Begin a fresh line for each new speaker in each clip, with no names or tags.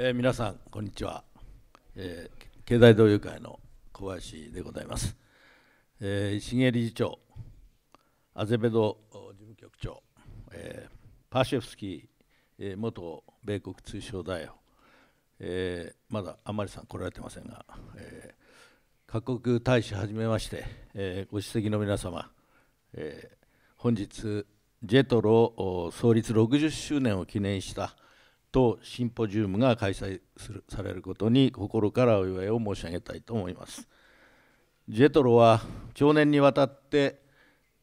えー、皆さんこんにちは、えー、経済同友会の小林でございます、えー、石毛理事長アゼベド事務局長、えー、パーシェフスキー、えー、元米国通商代表、えー、まだあまりさん来られてませんが、えー、各国大使はじめまして、えー、ご出席の皆様、えー、本日ジェトロ創立60周年を記念した「とシンポジウムが開催するされることに心からお祝いを申し上げたいと思います。ジェトロは長年にわたって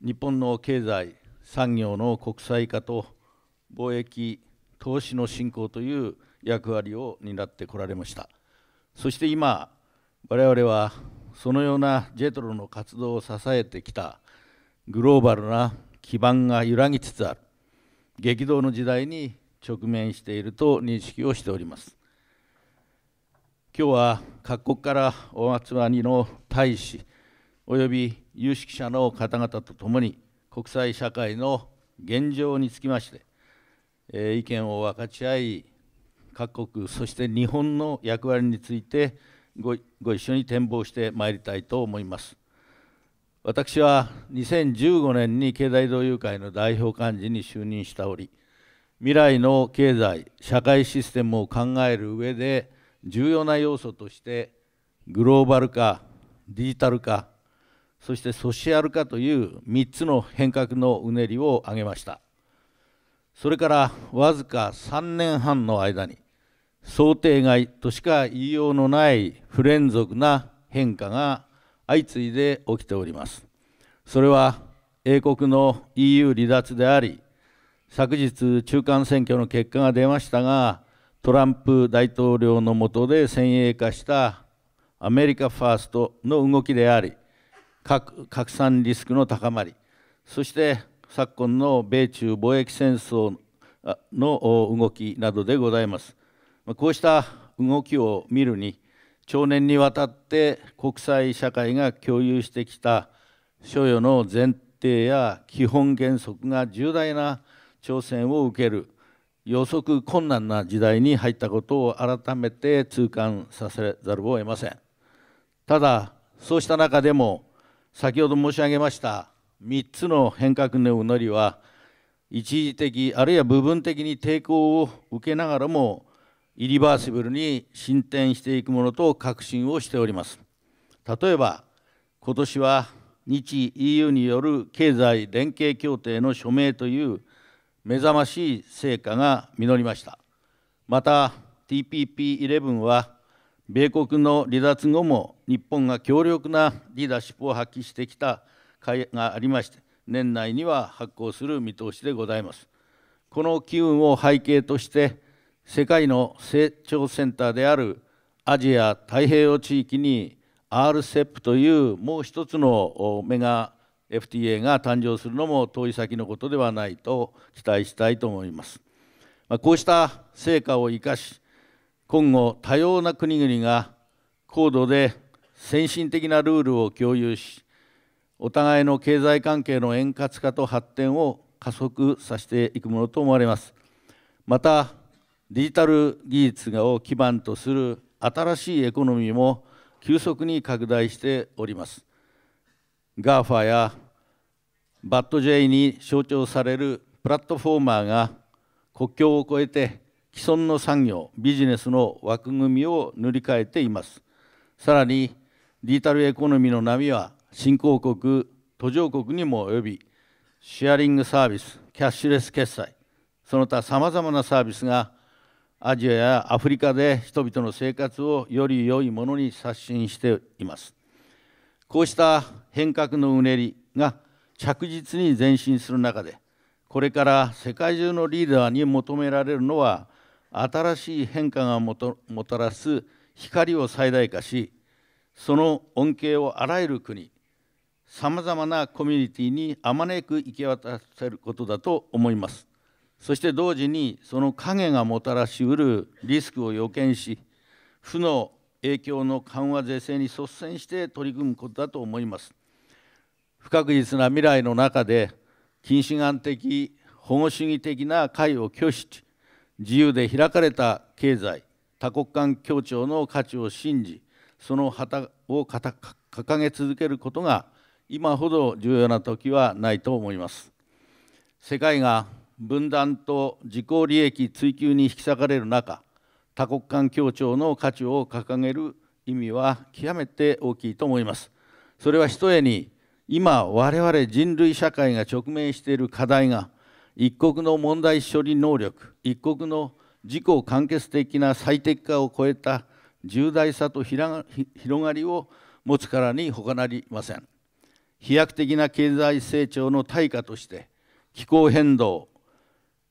日本の経済産業の国際化と貿易投資の振興という役割を担ってこられましたそして今我々はそのようなジェトロの活動を支えてきたグローバルな基盤が揺らぎつつある激動の時代に直面していると認識をしております。今日は各国からお集まりの大使及び有識者の方々とともに国際社会の現状につきまして、え意見を分かち合い各国そして日本の役割についてごご一緒に展望してまいりたいと思います。私は2015年に経済同友会の代表幹事に就任しており未来の経済社会システムを考える上で重要な要素としてグローバル化デジタル化そしてソシアル化という3つの変革のうねりを挙げましたそれからわずか3年半の間に想定外としか言いようのない不連続な変化が相次いで起きておりますそれは英国の EU 離脱であり昨日、中間選挙の結果が出ましたが、トランプ大統領の下で先鋭化したアメリカファーストの動きであり、核拡散リスクの高まり、そして昨今の米中貿易戦争の動きなどでございます。こうした動きを見るに、長年にわたって国際社会が共有してきた所与の前提や基本原則が重大な挑戦を受ける予測困難な時代に入ったことを改めて痛感させざるを得ませんただそうした中でも先ほど申し上げました3つの変革のうのりは一時的あるいは部分的に抵抗を受けながらもイリバーシブルに進展していくものと確信をしております例えば今年は日 EU による経済連携協定の署名という目覚ましい成果が実りましたまた TPP11 は米国の離脱後も日本が強力なリーダーシップを発揮してきた会がありまして年内には発行する見通しでございますこの機運を背景として世界の成長センターであるアジア太平洋地域に RCEP というもう一つの目が FTA が誕生するのも遠い先のことではないと期待したいと思います。まあ、こうした成果を生かし、今後、多様な国々が高度で先進的なルールを共有し、お互いの経済関係の円滑化と発展を加速させていくものと思われます。また、デジタル技術を基盤とする新しいエコノミーも急速に拡大しております。GAFA や b ッ d j に象徴されるプラットフォーマーが国境を越えて既存の産業ビジネスの枠組みを塗り替えていますさらにデジタルエコノミーの波は新興国途上国にも及びシェアリングサービスキャッシュレス決済その他さまざまなサービスがアジアやアフリカで人々の生活をより良いものに刷新していますこうした変革のうねりが着実に前進する中でこれから世界中のリーダーに求められるのは新しい変化がもたらす光を最大化しその恩恵をあらゆる国さまざまなコミュニティにあまねく行き渡せることだと思いますそして同時にその影がもたらしうるリスクを予見し負の影響の緩和是正に率先して取り組むことだと思います不確実な未来の中で近視眼的保護主義的な会を拒否し自由で開かれた経済多国間協調の価値を信じその旗を掲げ続けることが今ほど重要な時はないと思います世界が分断と自己利益追求に引き裂かれる中多国間協調の価値を掲げる意味は極めて大きいと思います。それはひとえに今我々人類社会が直面している課題が一国の問題処理能力一国の自己完結的な最適化を超えた重大さと広がりを持つからに他なりません飛躍的な経済成長の対価として気候変動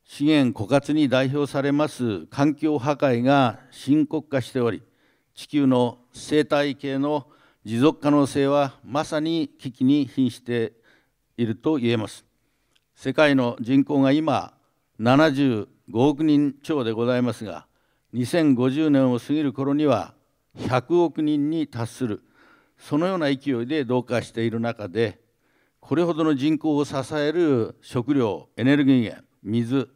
資源枯渇に代表されます環境破壊が深刻化しており地球の生態系の持続可能性はまさに危機に瀕していると言えます世界の人口が今75億人超でございますが2050年を過ぎる頃には100億人に達するそのような勢いで同化している中でこれほどの人口を支える食料エネルギー源水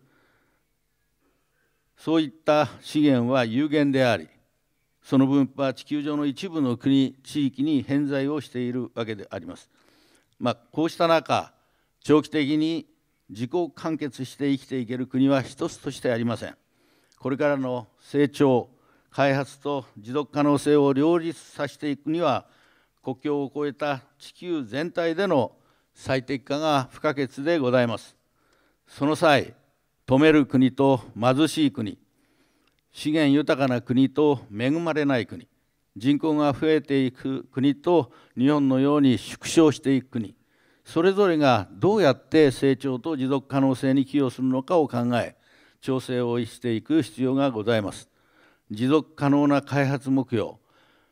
そういった資源は有限でありその分布は地球上の一部の国地域に偏在をしているわけであります。まあ、こうした中長期的に自己完結して生きていける国は一つとしてありません。これからの成長開発と持続可能性を両立させていくには国境を越えた地球全体での最適化が不可欠でございます。その際富める国と貧しい国資源豊かな国と恵まれない国人口が増えていく国と日本のように縮小していく国それぞれがどうやって成長と持続可能性に寄与するのかを考え調整をしていく必要がございます持続可能な開発目標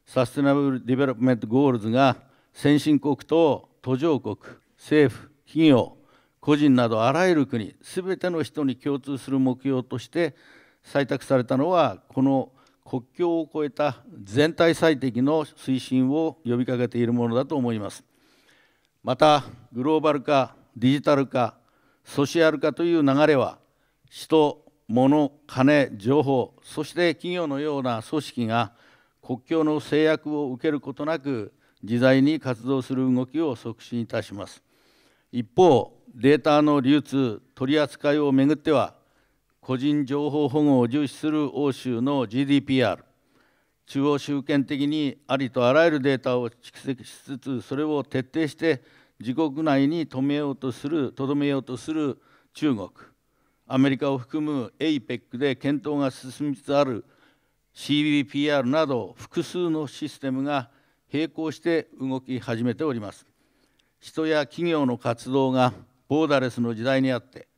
サステナブル・ディベロップメント・ゴールズが先進国と途上国政府企業個人などあらゆる国全ての人に共通する目標として採択されたのはこの国境を越えた全体最適の推進を呼びかけているものだと思いますまたグローバル化デジタル化ソシアル化という流れは人物金情報そして企業のような組織が国境の制約を受けることなく自在に活動する動きを促進いたします一方データの流通取り扱いをめぐっては個人情報保護を重視する欧州の GDPR 中央集権的にありとあらゆるデータを蓄積しつつそれを徹底して自国内に留めようとするとどめようとする中国アメリカを含む APEC で検討が進みつつある CBPR など複数のシステムが並行して動き始めております。人や企業の活動がボーダレスの時代にあって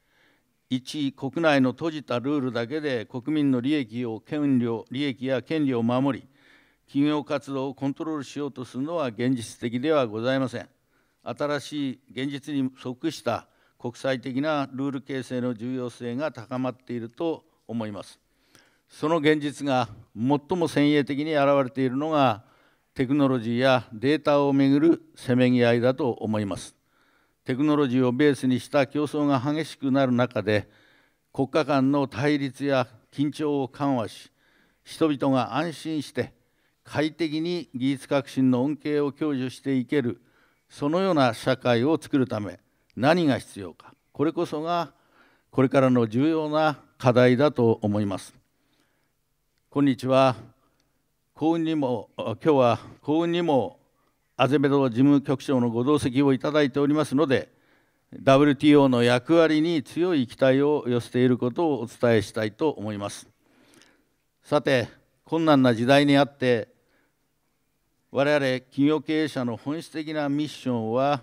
一国内の閉じたルールだけで国民の利益を権利を利益や権利を守り企業活動をコントロールしようとするのは現実的ではございません新しい現実に即した国際的なルール形成の重要性が高まっていると思いますその現実が最も先鋭的に現れているのがテクノロジーやデータをめぐるせめぎ合いだと思いますテクノロジーをベースにした競争が激しくなる中で国家間の対立や緊張を緩和し人々が安心して快適に技術革新の恩恵を享受していけるそのような社会を作るため何が必要かこれこそがこれからの重要な課題だと思います。こんにちは幸運にも今日は幸運にもアゼベド事務局長のご同席をいただいておりますので WTO の役割に強い期待を寄せていることをお伝えしたいと思いますさて困難な時代にあって我々企業経営者の本質的なミッションは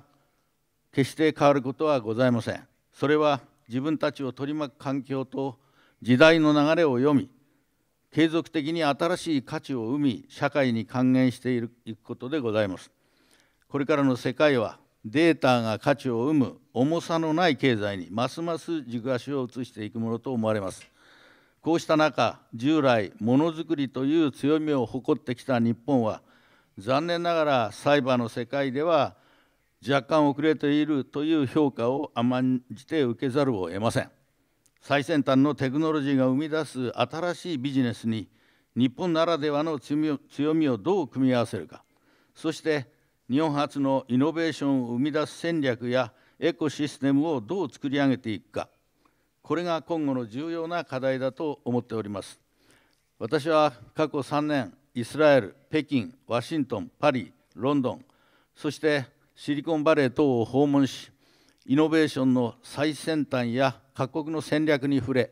決して変わることはございませんそれは自分たちを取り巻く環境と時代の流れを読み継続的に新しい価値を生み社会に還元していくことでございますこれからの世界はデータが価値を生む重さのない経済にますます軸足を移していくものと思われますこうした中従来ものづくりという強みを誇ってきた日本は残念ながらサイバーの世界では若干遅れているという評価を甘んじて受けざるを得ません最先端のテクノロジーが生み出す新しいビジネスに日本ならではの強みをどう組み合わせるかそして日本発のイノベーションを生み出す戦略やエコシステムをどう作り上げていくかこれが今後の重要な課題だと思っております私は過去3年イスラエル北京ワシントンパリロンドンそしてシリコンバレー等を訪問しイノベーションの最先端や各国の戦略に触れ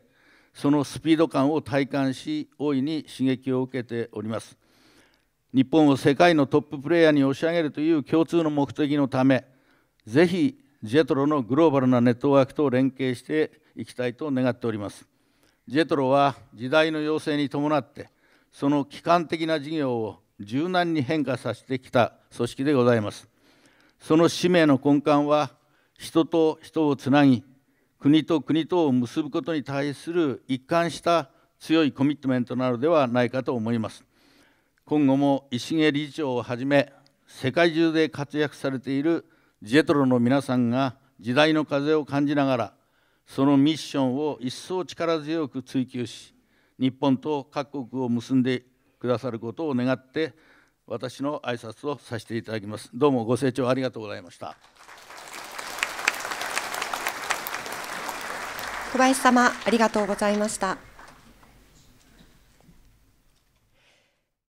そのスピード感を体感し大いに刺激を受けております日本を世界のトッププレーヤーに押し上げるという共通の目的のためぜひジェトロのグローバルなネットワークと連携していきたいと願っておりますジェトロは時代の要請に伴ってその基幹的な事業を柔軟に変化させてきた組織でございますその使命の根幹は人と人をつなぎ国と国とを結ぶことに対する一貫した強いコミットメントなのではないかと思います今後も石毛理事長をはじめ世界中で活躍されているジェトロの皆さんが時代の風を感じながらそのミッションを一層力強く追求し日本と各国を結んでくださることを願って私の挨拶をさせていただきますどうもご清聴ありがとうございました林様ありがとうございました。